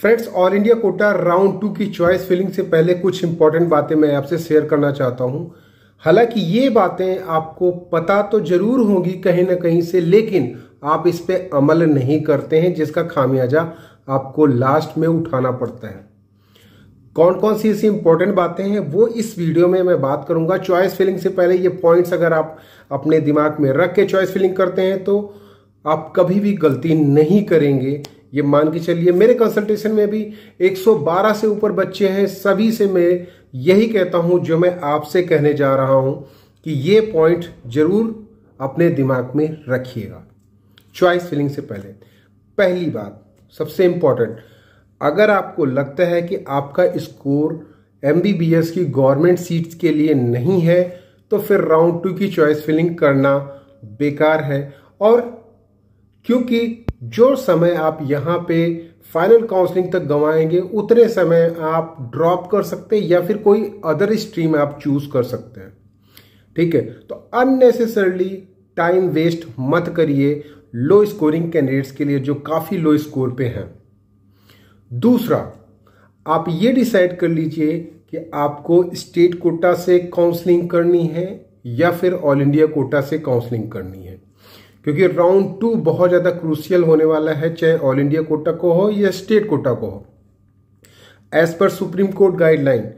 friends all India quota round two की choice filling से पहले कुछ इंपॉर्टेंट बातें मैं आपसे शेयर करना चाहता हूं हालांकि ये बातें आपको पता तो जरूर होंगी कहीं ना कहीं से लेकिन आप इस पर अमल नहीं करते हैं जिसका खामियाजा आपको लास्ट में उठाना पड़ता है कौन कौन सी ऐसी इंपॉर्टेंट बातें हैं वो इस वीडियो में मैं बात करूंगा चॉइस फिलिंग से पहले ये पॉइंट्स अगर आप अपने दिमाग में रख के चॉइस फिलिंग करते हैं तो आप कभी भी गलती नहीं करेंगे ये मान के चलिए मेरे कंसल्टेशन में भी 112 से ऊपर बच्चे हैं सभी से मैं यही कहता हूं जो मैं आपसे कहने जा रहा हूं कि ये पॉइंट जरूर अपने दिमाग में रखिएगा चॉइस फिलिंग से पहले पहली बात सबसे इंपॉर्टेंट अगर आपको लगता है कि आपका स्कोर एम की गवर्नमेंट सीट्स के लिए नहीं है तो फिर राउंड टू की चॉइस फिलिंग करना बेकार है और क्योंकि जो समय आप यहाँ पे फाइनल काउंसलिंग तक गंवाएंगे उतने समय आप ड्रॉप कर सकते हैं या फिर कोई अदर स्ट्रीम आप चूज कर सकते हैं ठीक है तो अननेसेसरली टाइम वेस्ट मत करिए लो स्कोरिंग कैंडिडेट्स के लिए जो काफ़ी लो स्कोर पे हैं दूसरा आप ये डिसाइड कर लीजिए कि आपको स्टेट कोटा से काउंसलिंग करनी है या फिर ऑल इंडिया कोटा से काउंसलिंग करनी है क्योंकि राउंड टू बहुत ज़्यादा क्रूशियल होने वाला है चाहे ऑल इंडिया कोटा को हो या स्टेट कोटा को हो as per supreme court guideline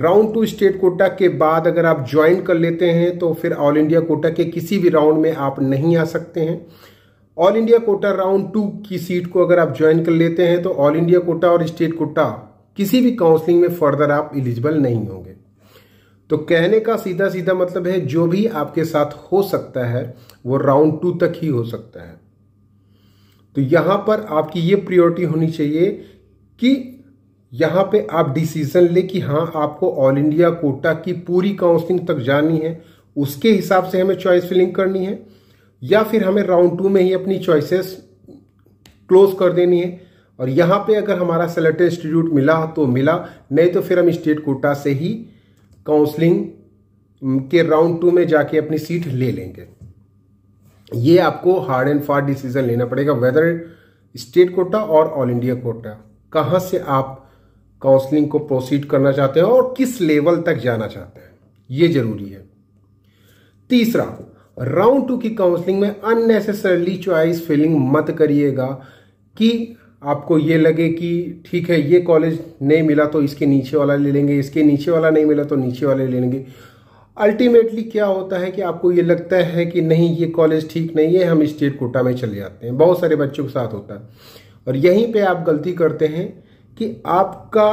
round two state quota के बाद अगर आप ज्वाइन कर लेते हैं तो फिर ऑल इंडिया कोटा के किसी भी राउंड में आप नहीं आ सकते हैं all India quota round two की सीट को अगर आप ज्वाइन कर लेते हैं तो ऑल इंडिया कोटा और स्टेट कोटा किसी भी काउंसलिंग में फर्दर आप एलिजिबल नहीं होंगे तो कहने का सीधा सीधा मतलब है जो भी आपके साथ हो सकता है वो राउंड टू तक ही हो सकता है तो यहां पर आपकी ये प्रियोरिटी होनी चाहिए कि यहां पे आप डिसीजन ले कि हाँ आपको ऑल इंडिया कोटा की पूरी काउंसलिंग तक जानी है उसके हिसाब से हमें चॉइस फिलिंग करनी है या फिर हमें राउंड टू में ही अपनी चॉइसेस क्लोज कर देनी है और यहां पे अगर हमारा सेलेक्टेड इंस्टीट्यूट मिला तो मिला नहीं तो फिर हम स्टेट कोटा से ही काउंसलिंग के राउंड टू में जाके अपनी सीट ले लेंगे ये आपको हार्ड एंड फास्ट डिसीजन लेना पड़ेगा वेदर स्टेट कोटा और ऑल इंडिया कोटा कहाँ से आप काउंसलिंग को प्रोसीड करना चाहते हैं और किस लेवल तक जाना चाहते हैं ये जरूरी है तीसरा राउंड टू की काउंसलिंग में अननेसेसरली चॉइस फिलिंग मत करिएगा कि आपको ये लगे कि ठीक है ये कॉलेज नहीं मिला तो इसके नीचे वाला ले लेंगे इसके नीचे वाला नहीं मिला तो नीचे वाले ले लेंगे अल्टीमेटली क्या होता है कि आपको ये लगता है कि नहीं ये कॉलेज ठीक नहीं है हम स्टेट कोटा में चले जाते हैं बहुत सारे बच्चों के साथ होता है और यहीं पे आप गलती करते हैं कि आपका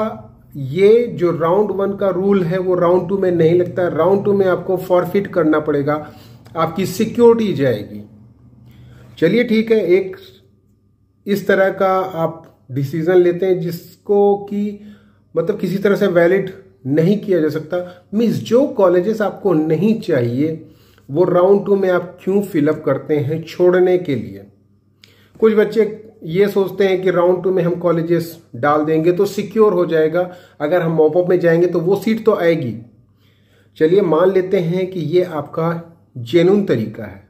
ये जो राउंड वन का रूल है वो राउंड टू में नहीं लगता राउंड टू में आपको फॉरफिट करना पड़ेगा आपकी सिक्योरिटी जाएगी चलिए ठीक है एक इस तरह का आप डिसीजन लेते हैं जिसको कि मतलब किसी तरह से वैलिड नहीं किया जा सकता मीन्स जो कॉलेजेस आपको नहीं चाहिए वो राउंड टू में आप क्यों फिलअप करते हैं छोड़ने के लिए कुछ बच्चे ये सोचते हैं कि राउंड टू में हम कॉलेजेस डाल देंगे तो सिक्योर हो जाएगा अगर हम मॉपअप में जाएंगे तो वो सीट तो आएगी चलिए मान लेते हैं कि ये आपका जेनुन तरीका है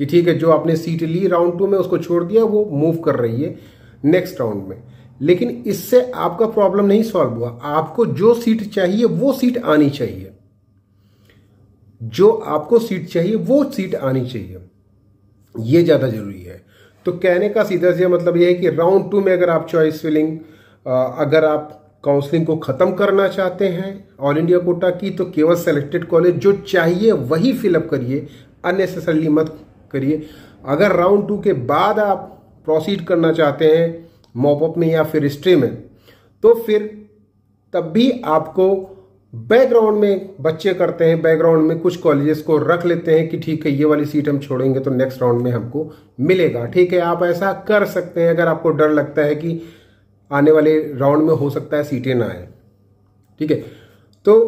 कि ठीक है जो आपने सीट ली राउंड टू में उसको छोड़ दिया वो मूव कर रही है नेक्स्ट राउंड में लेकिन इससे आपका प्रॉब्लम नहीं सॉल्व हुआ आपको जो सीट चाहिए वो सीट आनी चाहिए जो आपको सीट चाहिए वो सीट आनी चाहिए ये ज़्यादा जरूरी है तो कहने का सीधा सीधा मतलब यह है कि राउंड टू में अगर आप चॉइस फिलिंग अगर आप काउंसलिंग को ख़त्म करना चाहते हैं ऑल इंडिया कोटा की तो केवल सेलेक्टेड कॉलेज जो चाहिए वही फिलअप करिए अननेसेसरली मत करिए अगर राउंड टू के बाद आप प्रोसीड करना चाहते हैं मॉपअप में या फिर स्ट्रे में तो फिर तब भी आपको बैकग्राउंड में बच्चे करते हैं बैकग्राउंड में कुछ कॉलेजेस को रख लेते हैं कि ठीक है ये वाली सीट हम छोड़ेंगे तो नेक्स्ट राउंड में हमको मिलेगा ठीक है आप ऐसा कर सकते हैं अगर आपको डर लगता है कि आने वाले राउंड में हो सकता है सीटें ना आए ठीक है तो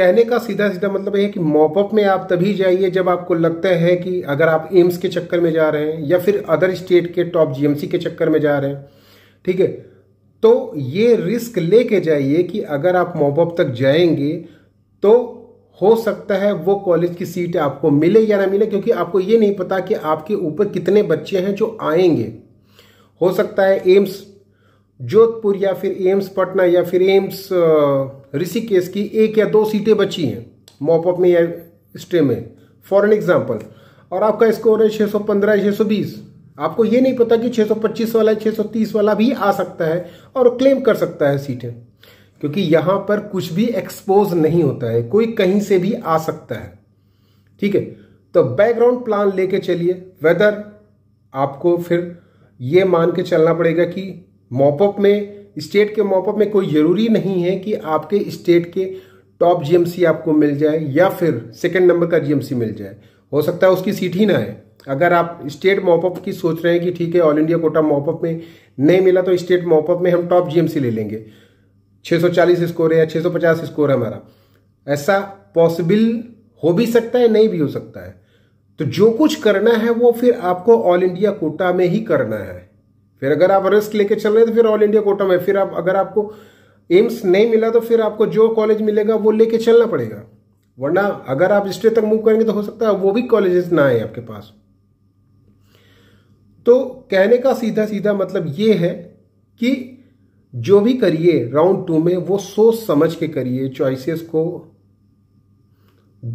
कहने का सीधा सीधा मतलब है कि मॉपअप में आप तभी जाइए जब आपको लगता है कि अगर आप एम्स के चक्कर में जा रहे हैं या फिर अदर स्टेट के टॉप जीएमसी के चक्कर में जा रहे हैं ठीक है तो ये रिस्क लेके जाइए कि अगर आप मॉपअप तक जाएंगे तो हो सकता है वो कॉलेज की सीट आपको मिले या ना मिले क्योंकि आपको ये नहीं पता कि आपके ऊपर कितने बच्चे हैं जो आएंगे हो सकता है एम्स जोधपुर या फिर एम्स पटना या फिर एम्स ऋषिकेश की एक या दो सीटें बची हैं मॉपअप में या स्टे में फॉर एन एग्जाम्पल और आपका स्कोर है 615 सौ पंद्रह सौ बीस आपको ये नहीं पता कि 625 वाला 630 वाला भी आ सकता है और क्लेम कर सकता है सीटें क्योंकि यहाँ पर कुछ भी एक्सपोज नहीं होता है कोई कहीं से भी आ सकता है ठीक है तो बैकग्राउंड प्लान लेके चलिए वेदर आपको फिर ये मान के चलना पड़ेगा कि मॉपअप में स्टेट के मॉपअप में कोई ज़रूरी नहीं है कि आपके स्टेट के टॉप जीएमसी आपको मिल जाए या फिर सेकेंड नंबर का जीएमसी मिल जाए हो सकता है उसकी सीट ही ना है अगर आप स्टेट मॉपअप की सोच रहे हैं कि ठीक है ऑल इंडिया कोटा मॉपअप में नहीं मिला तो स्टेट मॉपअप में हम टॉप जीएमसी ले लेंगे 640 स्कोर है या 650 स्कोर है हमारा ऐसा पॉसिबल हो भी सकता है नहीं भी हो सकता है तो जो कुछ करना है वो फिर आपको ऑल इंडिया कोटा में ही करना है फिर अगर आप रिस्क लेके चल रहे तो फिर ऑल इंडिया कोटा में फिर आप अगर आपको एम्स नहीं मिला तो फिर आपको जो कॉलेज मिलेगा वो लेके चलना पड़ेगा वरना अगर आप स्टेट तक मूव करेंगे तो हो सकता है वो भी कॉलेजेस ना आए आपके पास तो कहने का सीधा सीधा मतलब ये है कि जो भी करिए राउंड टू में वो सोच समझ के करिए चॉइसेस को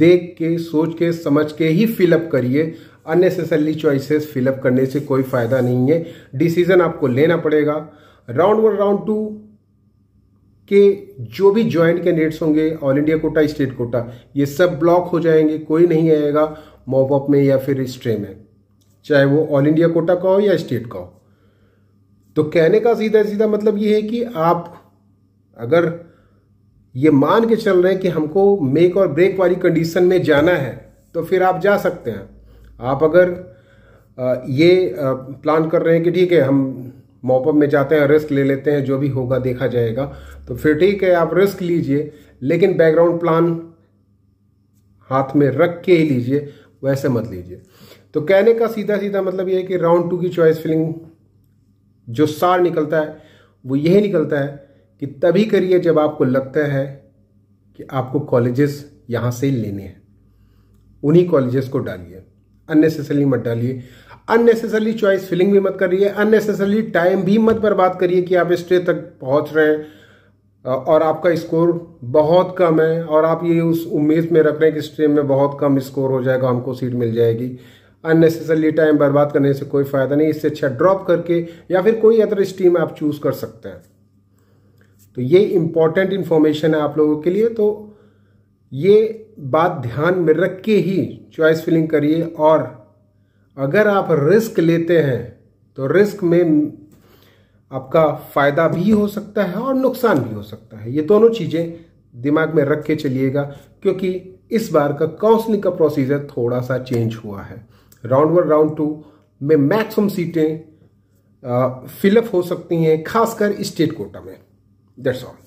देख के सोच के समझ के ही फिलअप करिए अननेसेसरली चॉइसेस फिलअप करने से कोई फायदा नहीं है डिसीजन आपको लेना पड़ेगा राउंड वन राउंड टू के जो भी ज्वाइंट कैंडिडेट्स होंगे all India quota state quota ये सब ब्लॉक हो जाएंगे कोई नहीं आएगा मॉपअप में या फिर स्ट्रे में चाहे वो ऑल इंडिया कोटा का हो या स्टेट का हो तो कहने का सीधा सीधा मतलब ये है कि आप अगर ये मान के चल रहे हैं कि हमको मेक और ब्रेक वाली कंडीशन में जाना है तो फिर आप जा सकते हैं आप अगर ये प्लान कर रहे हैं कि ठीक है हम मॉपअप में जाते हैं रिस्क ले लेते हैं जो भी होगा देखा जाएगा तो फिर ठीक है आप रिस्क लीजिए लेकिन बैकग्राउंड प्लान हाथ में रख के ही लीजिए वैसे मत लीजिए तो कहने का सीधा सीधा मतलब यह है कि राउंड टू की चॉइस फिलिंग जो सार निकलता है वो यही निकलता है कि तभी करिए जब आपको लगता है कि आपको कॉलेजेस यहाँ से लेने हैं उन्हीं कॉलेजेस को डालिए अननेसेसरली मत डालिए अननेसेसरली चॉइस फिलिंग भी मत करिए अननेसेसरली टाइम भी मत बर्बाद करिए कि आप स्ट्रे तक पहुंच रहे हैं और आपका स्कोर बहुत कम है और आप ये उस उम्मीद में रख रहे हैं कि स्ट्रीम में बहुत कम स्कोर हो जाएगा हमको सीट मिल जाएगी अननेसेसरली टाइम बर्बाद करने से कोई फ़ायदा नहीं इससे अच्छा ड्रॉप करके या फिर कोई अदर स्ट्रीम आप चूज़ कर सकते हैं तो ये इंपॉर्टेंट इन्फॉर्मेशन है आप लोगों के लिए तो ये बात ध्यान में रख के ही चॉइस फिलिंग करिए और अगर आप रिस्क लेते हैं तो रिस्क में आपका फ़ायदा भी हो सकता है और नुकसान भी हो सकता है ये दोनों चीज़ें दिमाग में रख के चलिएगा क्योंकि इस बार का काउंसलिंग का प्रोसीजर थोड़ा सा चेंज हुआ है राउंड वन राउंड टू में मैक्सिमम सीटें फिलअप हो सकती हैं खासकर स्टेट कोटा में दैट्स ऑल